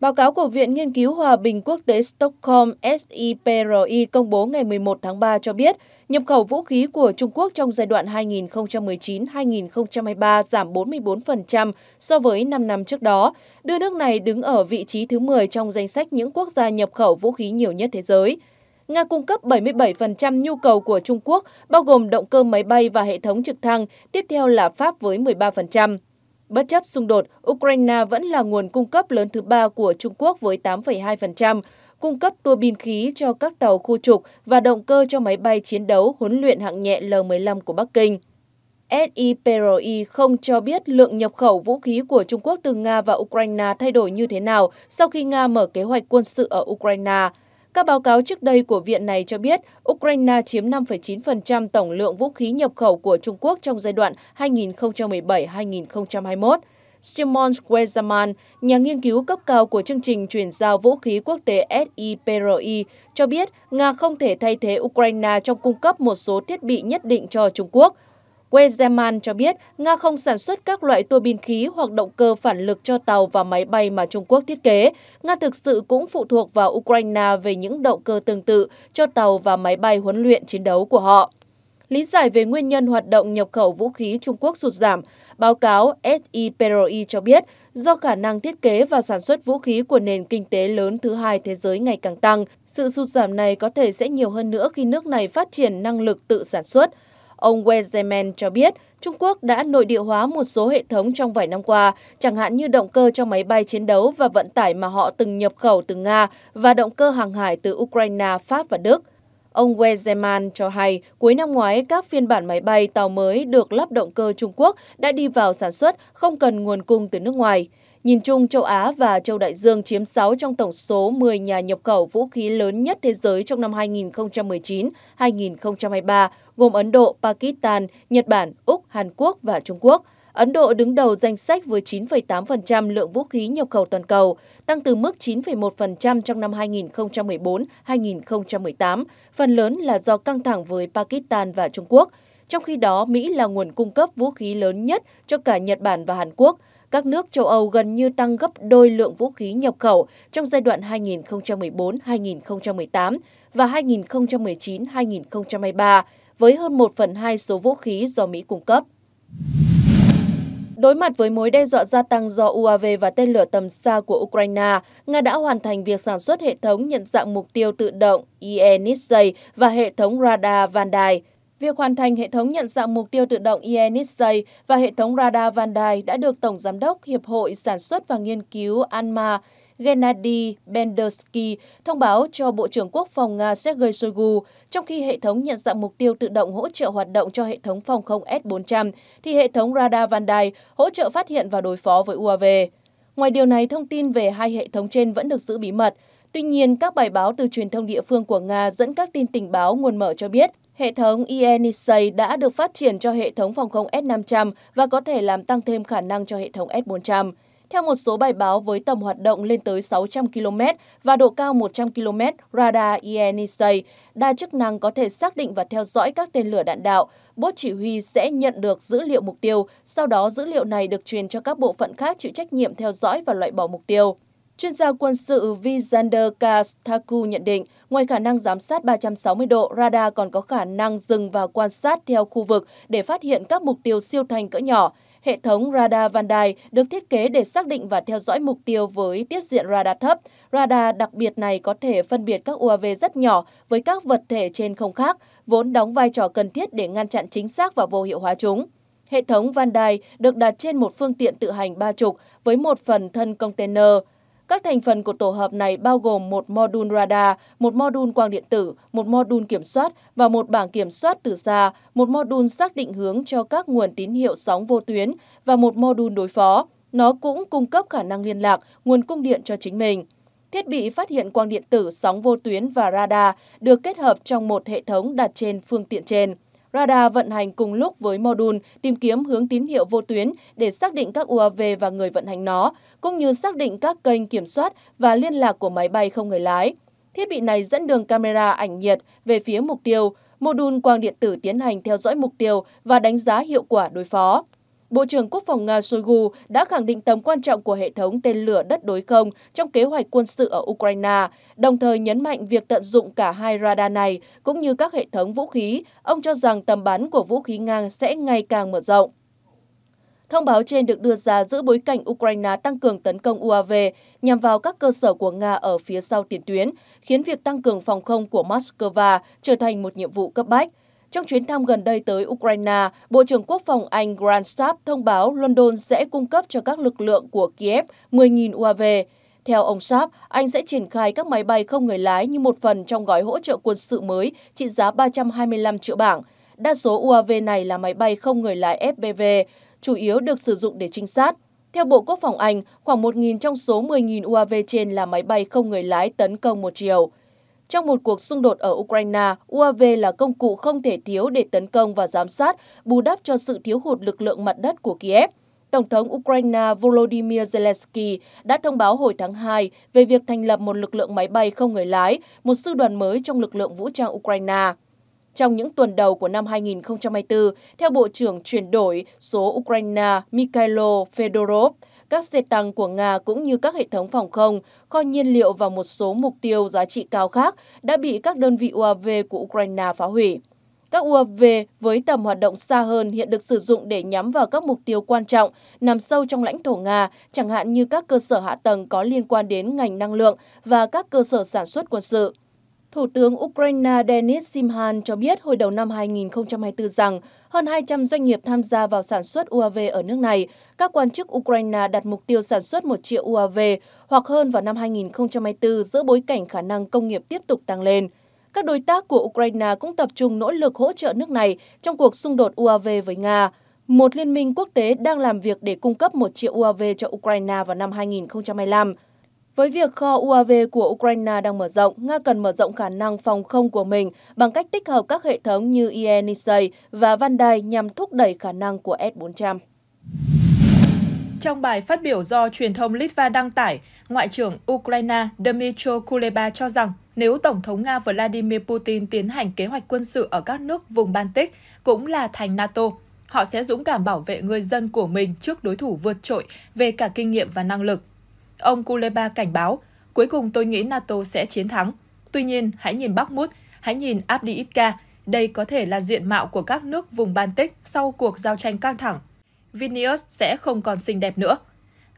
Báo cáo của Viện Nghiên cứu Hòa bình Quốc tế Stockholm SIPRI công bố ngày 11 tháng 3 cho biết, nhập khẩu vũ khí của Trung Quốc trong giai đoạn 2019-2023 giảm 44% so với 5 năm trước đó, đưa nước này đứng ở vị trí thứ 10 trong danh sách những quốc gia nhập khẩu vũ khí nhiều nhất thế giới. Nga cung cấp 77% nhu cầu của Trung Quốc, bao gồm động cơ máy bay và hệ thống trực thăng, tiếp theo là Pháp với 13%. Bất chấp xung đột, Ukraine vẫn là nguồn cung cấp lớn thứ ba của Trung Quốc với 8,2%, cung cấp tua bin khí cho các tàu khu trục và động cơ cho máy bay chiến đấu huấn luyện hạng nhẹ L-15 của Bắc Kinh. SIPRI không cho biết lượng nhập khẩu vũ khí của Trung Quốc từ Nga và Ukraine thay đổi như thế nào sau khi Nga mở kế hoạch quân sự ở Ukraine. Các báo cáo trước đây của viện này cho biết Ukraine chiếm 5,9% tổng lượng vũ khí nhập khẩu của Trung Quốc trong giai đoạn 2017-2021. Simon Westerman, nhà nghiên cứu cấp cao của chương trình chuyển giao vũ khí quốc tế SIPRI, cho biết Nga không thể thay thế Ukraine trong cung cấp một số thiết bị nhất định cho Trung Quốc – Wezeman cho biết Nga không sản xuất các loại tua bin khí hoặc động cơ phản lực cho tàu và máy bay mà Trung Quốc thiết kế. Nga thực sự cũng phụ thuộc vào Ukraine về những động cơ tương tự cho tàu và máy bay huấn luyện chiến đấu của họ. Lý giải về nguyên nhân hoạt động nhập khẩu vũ khí Trung Quốc sụt giảm, báo cáo SIPRI cho biết do khả năng thiết kế và sản xuất vũ khí của nền kinh tế lớn thứ hai thế giới ngày càng tăng, sự sụt giảm này có thể sẽ nhiều hơn nữa khi nước này phát triển năng lực tự sản xuất. Ông Wei cho biết Trung Quốc đã nội địa hóa một số hệ thống trong vài năm qua, chẳng hạn như động cơ cho máy bay chiến đấu và vận tải mà họ từng nhập khẩu từ Nga và động cơ hàng hải từ Ukraine, Pháp và Đức. Ông Wei cho hay, cuối năm ngoái, các phiên bản máy bay tàu mới được lắp động cơ Trung Quốc đã đi vào sản xuất, không cần nguồn cung từ nước ngoài. Nhìn chung, châu Á và châu Đại Dương chiếm 6 trong tổng số 10 nhà nhập khẩu vũ khí lớn nhất thế giới trong năm 2019-2023, gồm Ấn Độ, Pakistan, Nhật Bản, Úc, Hàn Quốc và Trung Quốc. Ấn Độ đứng đầu danh sách với 9,8% lượng vũ khí nhập khẩu toàn cầu, tăng từ mức 9,1% trong năm 2014-2018, phần lớn là do căng thẳng với Pakistan và Trung Quốc. Trong khi đó, Mỹ là nguồn cung cấp vũ khí lớn nhất cho cả Nhật Bản và Hàn Quốc – các nước châu Âu gần như tăng gấp đôi lượng vũ khí nhập khẩu trong giai đoạn 2014-2018 và 2019-2023 với hơn 1 phần 2 số vũ khí do Mỹ cung cấp. Đối mặt với mối đe dọa gia tăng do UAV và tên lửa tầm xa của Ukraine, Nga đã hoàn thành việc sản xuất hệ thống nhận dạng mục tiêu tự động INISA e và hệ thống radar Vandai. Việc hoàn thành hệ thống nhận dạng mục tiêu tự động ENISA và hệ thống radar Vandai đã được Tổng Giám đốc Hiệp hội Sản xuất và Nghiên cứu ANMA Gennady Bendersky thông báo cho Bộ trưởng Quốc phòng Nga Sergei Shoigu, trong khi hệ thống nhận dạng mục tiêu tự động hỗ trợ hoạt động cho hệ thống phòng không S-400, thì hệ thống radar Vandai hỗ trợ phát hiện và đối phó với UAV. Ngoài điều này, thông tin về hai hệ thống trên vẫn được giữ bí mật. Tuy nhiên, các bài báo từ truyền thông địa phương của Nga dẫn các tin tình báo nguồn mở cho biết Hệ thống IE đã được phát triển cho hệ thống phòng không S-500 và có thể làm tăng thêm khả năng cho hệ thống S-400. Theo một số bài báo với tầm hoạt động lên tới 600 km và độ cao 100 km, radar IE đa chức năng có thể xác định và theo dõi các tên lửa đạn đạo. Bộ chỉ huy sẽ nhận được dữ liệu mục tiêu, sau đó dữ liệu này được truyền cho các bộ phận khác chịu trách nhiệm theo dõi và loại bỏ mục tiêu. Chuyên gia quân sự Vizander Kastaku nhận định, ngoài khả năng giám sát 360 độ, radar còn có khả năng dừng và quan sát theo khu vực để phát hiện các mục tiêu siêu thanh cỡ nhỏ. Hệ thống radar Van Dijk được thiết kế để xác định và theo dõi mục tiêu với tiết diện radar thấp. Radar đặc biệt này có thể phân biệt các UAV rất nhỏ với các vật thể trên không khác, vốn đóng vai trò cần thiết để ngăn chặn chính xác và vô hiệu hóa chúng. Hệ thống Van Dijk được đặt trên một phương tiện tự hành ba trục với một phần thân container, các thành phần của tổ hợp này bao gồm một modul radar, một modul quang điện tử, một modul kiểm soát và một bảng kiểm soát từ xa, một modul xác định hướng cho các nguồn tín hiệu sóng vô tuyến và một modul đối phó. Nó cũng cung cấp khả năng liên lạc, nguồn cung điện cho chính mình. Thiết bị phát hiện quang điện tử, sóng vô tuyến và radar được kết hợp trong một hệ thống đặt trên phương tiện trên. Radar vận hành cùng lúc với module tìm kiếm hướng tín hiệu vô tuyến để xác định các UAV và người vận hành nó, cũng như xác định các kênh kiểm soát và liên lạc của máy bay không người lái. Thiết bị này dẫn đường camera ảnh nhiệt về phía mục tiêu, module quang điện tử tiến hành theo dõi mục tiêu và đánh giá hiệu quả đối phó. Bộ trưởng Quốc phòng Nga Shoigu đã khẳng định tầm quan trọng của hệ thống tên lửa đất đối không trong kế hoạch quân sự ở Ukraine, đồng thời nhấn mạnh việc tận dụng cả hai radar này cũng như các hệ thống vũ khí. Ông cho rằng tầm bắn của vũ khí ngang sẽ ngày càng mở rộng. Thông báo trên được đưa ra giữa bối cảnh Ukraine tăng cường tấn công UAV nhằm vào các cơ sở của Nga ở phía sau tiền tuyến, khiến việc tăng cường phòng không của Moscow trở thành một nhiệm vụ cấp bách. Trong chuyến thăm gần đây tới Ukraine, Bộ trưởng Quốc phòng Anh Grant Staff thông báo London sẽ cung cấp cho các lực lượng của Kiev 10.000 UAV. Theo ông Saab, Anh sẽ triển khai các máy bay không người lái như một phần trong gói hỗ trợ quân sự mới trị giá 325 triệu bảng. Đa số UAV này là máy bay không người lái FPV, chủ yếu được sử dụng để trinh sát. Theo Bộ Quốc phòng Anh, khoảng 1.000 trong số 10.000 UAV trên là máy bay không người lái tấn công một chiều. Trong một cuộc xung đột ở Ukraine, UAV là công cụ không thể thiếu để tấn công và giám sát, bù đắp cho sự thiếu hụt lực lượng mặt đất của Kiev. Tổng thống Ukraine Volodymyr Zelensky đã thông báo hồi tháng 2 về việc thành lập một lực lượng máy bay không người lái, một sư đoàn mới trong lực lượng vũ trang Ukraine. Trong những tuần đầu của năm 2024, theo Bộ trưởng chuyển đổi số Ukraine Mikhailo Fedorov, các xe tăng của Nga cũng như các hệ thống phòng không, kho nhiên liệu và một số mục tiêu giá trị cao khác đã bị các đơn vị UAV của Ukraine phá hủy. Các UAV với tầm hoạt động xa hơn hiện được sử dụng để nhắm vào các mục tiêu quan trọng nằm sâu trong lãnh thổ Nga, chẳng hạn như các cơ sở hạ tầng có liên quan đến ngành năng lượng và các cơ sở sản xuất quân sự. Thủ tướng Ukraine Denis Simhan cho biết hồi đầu năm 2024 rằng hơn 200 doanh nghiệp tham gia vào sản xuất UAV ở nước này. Các quan chức Ukraine đặt mục tiêu sản xuất 1 triệu UAV hoặc hơn vào năm 2024 giữa bối cảnh khả năng công nghiệp tiếp tục tăng lên. Các đối tác của Ukraine cũng tập trung nỗ lực hỗ trợ nước này trong cuộc xung đột UAV với Nga. Một liên minh quốc tế đang làm việc để cung cấp 1 triệu UAV cho Ukraine vào năm 2025. Với việc kho UAV của Ukraine đang mở rộng, Nga cần mở rộng khả năng phòng không của mình bằng cách tích hợp các hệ thống như ie và Vandai nhằm thúc đẩy khả năng của S-400. Trong bài phát biểu do truyền thông Litva đăng tải, Ngoại trưởng Ukraine Dmytro Kuleba cho rằng nếu Tổng thống Nga Vladimir Putin tiến hành kế hoạch quân sự ở các nước vùng Baltic cũng là thành NATO, họ sẽ dũng cảm bảo vệ người dân của mình trước đối thủ vượt trội về cả kinh nghiệm và năng lực. Ông Kuleba cảnh báo, cuối cùng tôi nghĩ NATO sẽ chiến thắng. Tuy nhiên, hãy nhìn Bakhmut, hãy nhìn Abdiivka, đây có thể là diện mạo của các nước vùng Baltic sau cuộc giao tranh căng thẳng. Vilnius sẽ không còn xinh đẹp nữa.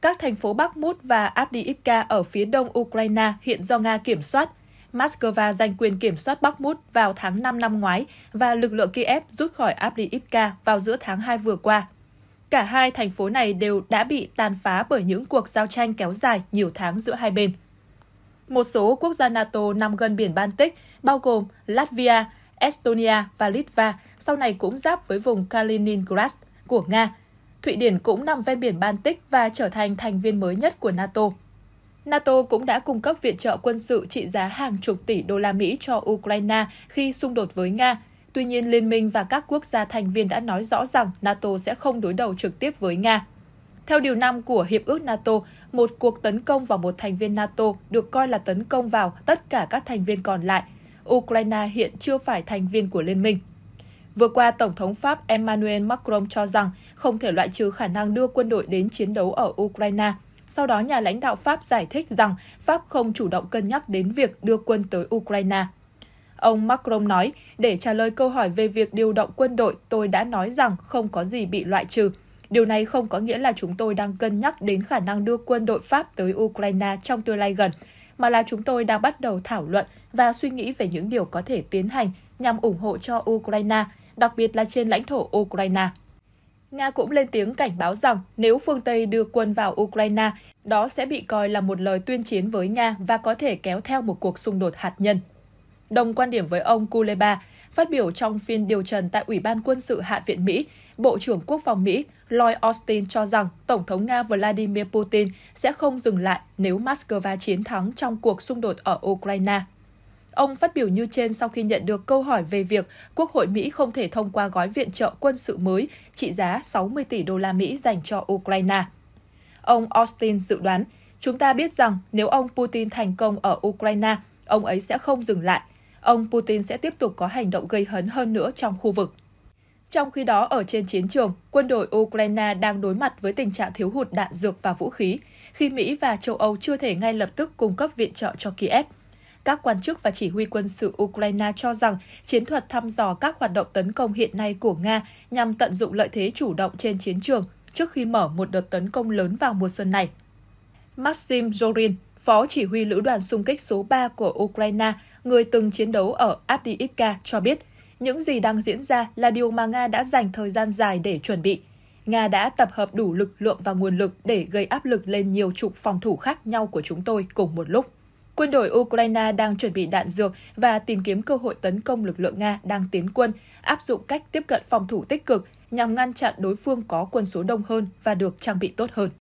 Các thành phố Bakhmut và Abdiivka ở phía đông Ukraine hiện do Nga kiểm soát. Moscow giành quyền kiểm soát Bakhmut vào tháng 5 năm ngoái và lực lượng Kiev rút khỏi Abdiivka vào giữa tháng 2 vừa qua. Cả hai thành phố này đều đã bị tàn phá bởi những cuộc giao tranh kéo dài nhiều tháng giữa hai bên. Một số quốc gia NATO nằm gần biển Baltic, bao gồm Latvia, Estonia và Litva, sau này cũng giáp với vùng Kaliningrad của Nga. Thụy Điển cũng nằm ven biển Baltic và trở thành thành viên mới nhất của NATO. NATO cũng đã cung cấp viện trợ quân sự trị giá hàng chục tỷ đô la Mỹ cho Ukraine khi xung đột với Nga Tuy nhiên, Liên minh và các quốc gia thành viên đã nói rõ rằng NATO sẽ không đối đầu trực tiếp với Nga. Theo điều 5 của Hiệp ước NATO, một cuộc tấn công vào một thành viên NATO được coi là tấn công vào tất cả các thành viên còn lại. Ukraine hiện chưa phải thành viên của liên minh. Vừa qua, Tổng thống Pháp Emmanuel Macron cho rằng không thể loại trừ khả năng đưa quân đội đến chiến đấu ở Ukraine. Sau đó, nhà lãnh đạo Pháp giải thích rằng Pháp không chủ động cân nhắc đến việc đưa quân tới Ukraine. Ông Macron nói, để trả lời câu hỏi về việc điều động quân đội, tôi đã nói rằng không có gì bị loại trừ. Điều này không có nghĩa là chúng tôi đang cân nhắc đến khả năng đưa quân đội Pháp tới Ukraine trong tương lai gần, mà là chúng tôi đang bắt đầu thảo luận và suy nghĩ về những điều có thể tiến hành nhằm ủng hộ cho Ukraine, đặc biệt là trên lãnh thổ Ukraine. Nga cũng lên tiếng cảnh báo rằng nếu phương Tây đưa quân vào Ukraine, đó sẽ bị coi là một lời tuyên chiến với Nga và có thể kéo theo một cuộc xung đột hạt nhân đồng quan điểm với ông Kuleba. Phát biểu trong phiên điều trần tại Ủy ban Quân sự Hạ viện Mỹ, Bộ trưởng Quốc phòng Mỹ Lloyd Austin cho rằng Tổng thống Nga Vladimir Putin sẽ không dừng lại nếu Moscow chiến thắng trong cuộc xung đột ở Ukraine. Ông phát biểu như trên sau khi nhận được câu hỏi về việc Quốc hội Mỹ không thể thông qua gói viện trợ quân sự mới trị giá 60 tỷ đô la Mỹ dành cho Ukraine. Ông Austin dự đoán, chúng ta biết rằng nếu ông Putin thành công ở Ukraine, ông ấy sẽ không dừng lại, ông Putin sẽ tiếp tục có hành động gây hấn hơn nữa trong khu vực. Trong khi đó, ở trên chiến trường, quân đội Ukraine đang đối mặt với tình trạng thiếu hụt đạn dược và vũ khí, khi Mỹ và châu Âu chưa thể ngay lập tức cung cấp viện trợ cho Kiev. Các quan chức và chỉ huy quân sự Ukraine cho rằng chiến thuật thăm dò các hoạt động tấn công hiện nay của Nga nhằm tận dụng lợi thế chủ động trên chiến trường trước khi mở một đợt tấn công lớn vào mùa xuân này. Maxim Zorin, Phó chỉ huy lữ đoàn xung kích số 3 của Ukraine, người từng chiến đấu ở Avdiivka cho biết, những gì đang diễn ra là điều mà Nga đã dành thời gian dài để chuẩn bị. Nga đã tập hợp đủ lực lượng và nguồn lực để gây áp lực lên nhiều trục phòng thủ khác nhau của chúng tôi cùng một lúc. Quân đội Ukraine đang chuẩn bị đạn dược và tìm kiếm cơ hội tấn công lực lượng Nga đang tiến quân, áp dụng cách tiếp cận phòng thủ tích cực nhằm ngăn chặn đối phương có quân số đông hơn và được trang bị tốt hơn.